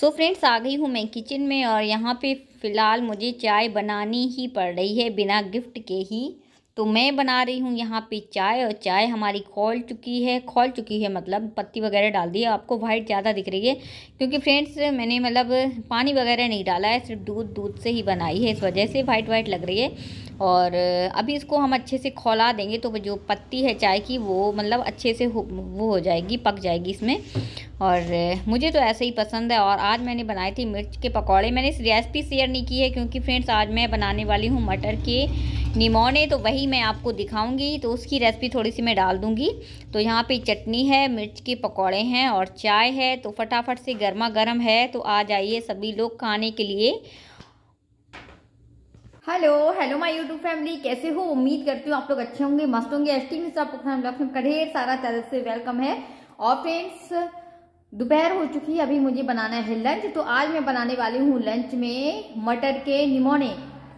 सो so friends आ गई हूँ मैं किचन में और यहाँ पे फ़िलहाल मुझे चाय बनानी ही पड़ रही है बिना गिफ्ट के ही तो मैं बना रही हूँ यहाँ पे चाय और चाय हमारी खोल चुकी है खोल चुकी है मतलब पत्ती वगैरह डाल दी है आपको वाइट ज़्यादा दिख रही है क्योंकि फ्रेंड्स मैंने मतलब पानी वगैरह नहीं डाला है सिर्फ दूध दूध से ही बनाई है इस वजह से वाइट वाइट लग रही है और अभी इसको हम अच्छे से खोला देंगे तो जो पत्ती है चाय की वो मतलब अच्छे से हो वो हो जाएगी पक जाएगी इसमें और मुझे तो ऐसे ही पसंद है और आज मैंने बनाई थी मिर्च के पकौड़े मैंने इस रेसिपी शेयर नहीं की है क्योंकि फ्रेंड्स आज मैं बनाने वाली हूँ मटर के निमौने तो वही मैं आपको दिखाऊंगी तो उसकी रेसिपी थोड़ी सी मैं डाल दूंगी तो यहाँ पे चटनी है मिर्च के पकौड़े हैं और चाय है तो फटाफट से गर्मा गर्म है तो आ जाइए सभी लोग खाने के लिए hello hello my YouTube family कैसे हो उम्मीद करती हूँ आप लोग अच्छे होंगे मस्त होंगे एस टी मिस्टर ढेर सारा तरह से वेलकम है और फ्रेंड्स दोपहर हो चुकी है अभी मुझे बनाना है लंच तो आज मैं बनाने वाली हूँ लंच में मटर के निमोने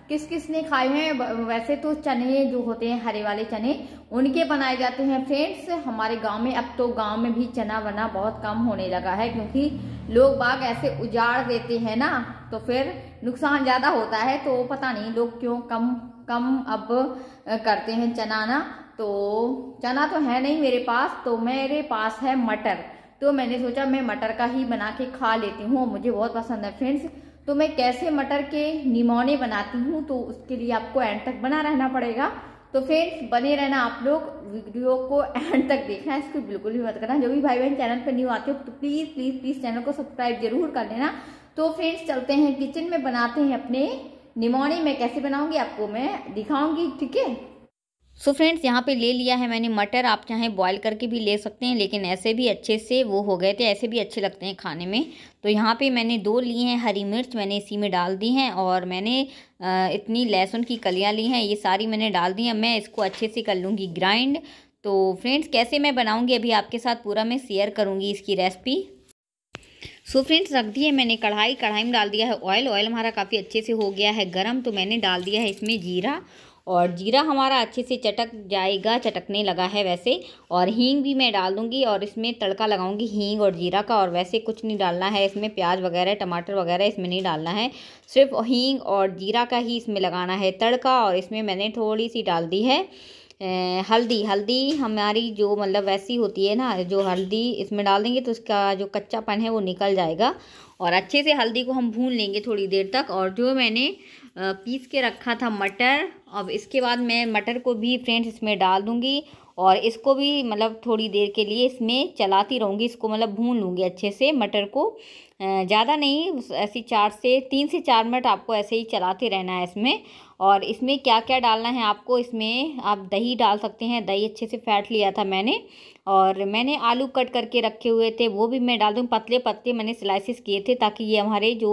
किस किस ने खाए हैं वैसे तो चने जो होते हैं हरे वाले चने उनके बनाए जाते हैं फ्रेंड्स हमारे गांव में अब तो गांव में भी चना बना बहुत कम होने लगा है क्योंकि लोग बाग ऐसे उजाड़ देते हैं ना तो फिर नुकसान ज़्यादा होता है तो पता नहीं लोग क्यों कम कम अब करते हैं चना ना तो चना तो है नहीं मेरे पास तो मेरे पास है मटर तो मैंने सोचा मैं मटर का ही बना के खा लेती हूँ मुझे बहुत पसंद है फ्रेंड्स तो मैं कैसे मटर के निमौने बनाती हूँ तो उसके लिए आपको एंड तक बना रहना पड़ेगा तो फ्रेंड्स बने रहना आप लोग वीडियो को एंड तक देखना इसको बिल्कुल भी मत करना जो भी भाई बहन चैनल पर न्यू आते हो तो प्लीज़ प्लीज़ प्लीज़ चैनल को सब्सक्राइब जरूर कर लेना तो फ्रेंड्स चलते हैं किचन में बनाते हैं अपने निमौने में कैसे बनाऊंगी आपको मैं दिखाऊंगी ठीक है सो so फ्रेंड्स यहाँ पे ले लिया है मैंने मटर आप चाहे बॉईल करके भी ले सकते हैं लेकिन ऐसे भी अच्छे से वो हो गए थे ऐसे भी अच्छे लगते हैं खाने में तो यहाँ पे मैंने दो लिए हैं हरी मिर्च मैंने इसी में डाल दी हैं और मैंने इतनी लहसुन की कलियाँ ली हैं ये सारी मैंने डाल दी हैं मैं इसको अच्छे से कर लूँगी ग्राइंड तो फ्रेंड्स कैसे मैं बनाऊँगी अभी आपके साथ पूरा मैं शेयर करूँगी इसकी रेसिपी सो so फ्रेंड्स रख दिए मैंने कढ़ाई कढ़ाई में डाल दिया है ऑयल ऑयल हमारा काफ़ी अच्छे से हो गया है गर्म तो मैंने डाल दिया है इसमें जीरा और जीरा हमारा अच्छे से चटक जाएगा चटकने लगा है वैसे और हींग भी मैं डाल दूँगी और इसमें तड़का लगाऊंगी हींग और जीरा का और वैसे कुछ नहीं डालना है इसमें प्याज वगैरह टमाटर वगैरह इसमें नहीं डालना है सिर्फ हींग और जीरा का ही इसमें लगाना है तड़का और इसमें मैंने थोड़ी सी डाल दी है हल्दी हल्दी हमारी जो मतलब वैसी होती है ना जो हल्दी इसमें डाल देंगे तो उसका जो कच्चापन है वो निकल जाएगा और अच्छे से हल्दी को हम भून लेंगे थोड़ी देर तक और जो मैंने पीस के रखा था मटर अब इसके बाद मैं मटर को भी फ्रेंड्स इसमें डाल दूँगी और इसको भी मतलब थोड़ी देर के लिए इसमें चलाती रहूँगी इसको मतलब भून लूँगी अच्छे से मटर को ज़्यादा नहीं ऐसी चार से तीन से चार मिनट आपको ऐसे ही चलाते रहना है इसमें और इसमें क्या क्या डालना है आपको इसमें आप दही डाल सकते हैं दही अच्छे से फैट लिया था मैंने और मैंने आलू कट करके रखे हुए थे वो भी मैं डाल दूँ पतले पतले मैंने स्लाइसिस किए थे ताकि ये हमारे जो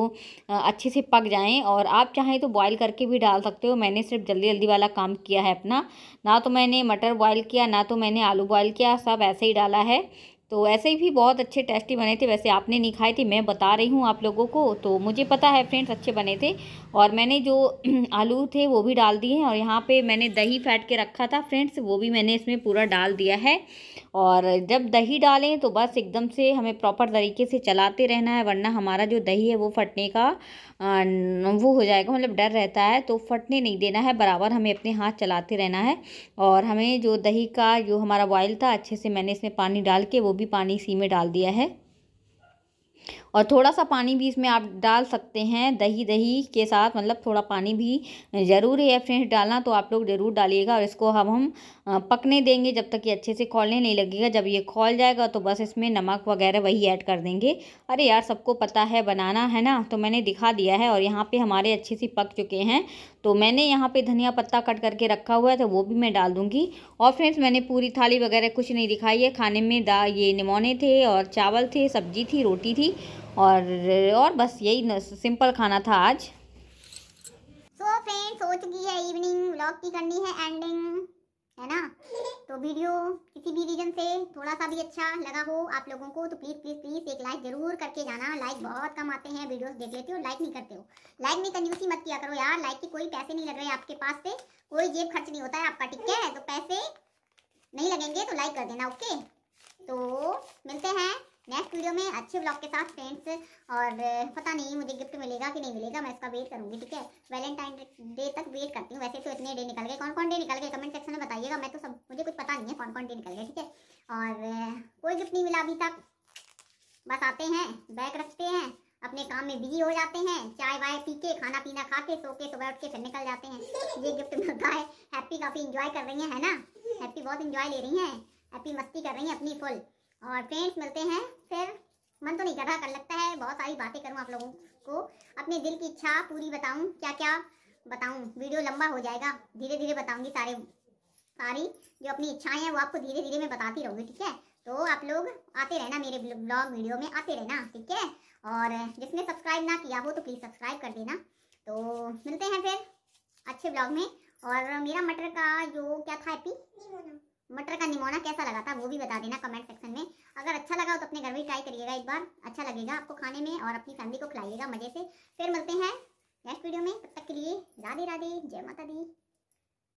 अच्छे से पक जाएँ और आप चाहें तो बॉयल करके भी डाल सकते हो मैंने सिर्फ जल्दी जल्दी वाला काम किया है अपना ना तो मैंने मटर बॉयल किया ना तो मैंने आलू बॉयल किया सब ऐसे ही डाला है तो ऐसे ही भी बहुत अच्छे टेस्टी बने थे वैसे आपने नहीं खाए थे मैं बता रही हूँ आप लोगों को तो मुझे पता है फ्रेंड्स अच्छे बने थे और मैंने जो आलू थे वो भी डाल दिए हैं और यहाँ पे मैंने दही फैट के रखा था फ्रेंड्स वो भी मैंने इसमें पूरा डाल दिया है और जब दही डालें तो बस एकदम से हमें प्रॉपर तरीके से चलाते रहना है वरना हमारा जो दही है वो फटने का वो हो जाएगा मतलब डर रहता है तो फटने नहीं देना है बराबर हमें अपने हाथ चलाते रहना है और हमें जो दही का जो हमारा बॉयल था अच्छे से मैंने इसमें पानी डाल के वो भी पानी इसी में डाल दिया है और थोड़ा सा पानी भी इसमें आप डाल सकते हैं दही दही के साथ मतलब थोड़ा पानी भी ज़रूर है फ्रेंड्स डालना तो आप लोग ज़रूर डालिएगा और इसको हम हम पकने देंगे जब तक ये अच्छे से खोलने नहीं लगेगा जब ये खोल जाएगा तो बस इसमें नमक वगैरह वही ऐड कर देंगे अरे यार सबको पता है बनाना है ना तो मैंने दिखा दिया है और यहाँ पर हमारे अच्छे से पक चुके हैं तो मैंने यहाँ पर धनिया पत्ता कट करके रखा हुआ है तो वो भी मैं डाल दूँगी और फ्रेंड्स मैंने पूरी थाली वगैरह कुछ नहीं दिखाई है खाने में दा ये निमोने थे और चावल थे सब्जी थी रोटी थी और और बस यही सिंपल खाना था आज सो फ्रेंड्स हो चुकी है इवनिंग व्लॉग की करनी है एंडिंग है ना तो वीडियो किसी भी रीजन से थोड़ा सा भी अच्छा लगा हो आप लोगों को तो प्लीज़ प्लीज़ प्लीज़ एक लाइक ज़रूर करके जाना लाइक बहुत कम आते हैं वीडियोस देख लेते हो लाइक नहीं करते हो लाइक नहीं करनी उसी मत किया करो यार लाइक के कोई पैसे नहीं लग रहे आपके पास से कोई जेब खर्च नहीं होता है आपका ठीक है तो पैसे नहीं लगेंगे तो लाइक कर देना ओके तो मिलते हैं नेक्स्ट वीडियो में अच्छे ब्लॉग के साथ फ्रेंड्स और पता नहीं मुझे गिफ्ट मिलेगा कि नहीं मिलेगा मैं इसका वेट करूँगी ठीक है वैलेंटाइन डे तक वेट करती हूँ वैसे तो इतने डे निकल गए कौन कौन डे निकल गए कमेंट सेक्शन में बताइएगा मैं तो सब मुझे कुछ पता नहीं है कौन कौन डे निकल गए ठीक है और कोई गिफ्ट नहीं मिला अभी तक बस आते हैं बैग रखते हैं अपने काम में बिजी हो जाते हैं चाय वाय पी के खाना पीना खा के सो के सुबह उठ के फिर निकल जाते हैं ये गिफ्ट मिलता है हैप्पी काफ़ी इंजॉय कर रही हैं है ना हैप्पी बहुत इंजॉय ले रही हैं हैप्पी मस्ती कर रही हैं अपनी फुल और फ्रेंड्स मिलते हैं फिर मन तो नहीं कर रहा कर लगता है बहुत सारी बातें करूँ आप लोगों को अपने दिल की इच्छा पूरी बताऊँ क्या क्या बताऊँ वीडियो लंबा हो जाएगा धीरे धीरे बताऊँगी सारे सारी जो अपनी इच्छाएं हैं वो आपको धीरे धीरे मैं बताती रहूँगी ठीक है तो आप लोग आते रहना मेरे ब्लॉग वीडियो में आते रहना ठीक है और जिसने सब्सक्राइब ना किया हो तो प्लीज़ सब्सक्राइब कर देना तो मिलते हैं फिर अच्छे ब्लॉग में और मेरा मटर का जो क्या था हैप्पी मटर का निमोना कैसा लगा था वो भी बता देना कमेंट सेक्शन में अगर अच्छा लगा तो अपने घर में ट्राई करिएगा एक बार अच्छा लगेगा आपको खाने में और अपनी फैमिली को खिलाइएगा मजे से फिर मिलते हैं नेक्स्ट वीडियो में तब तक के लिए राधे राधे जय माता दी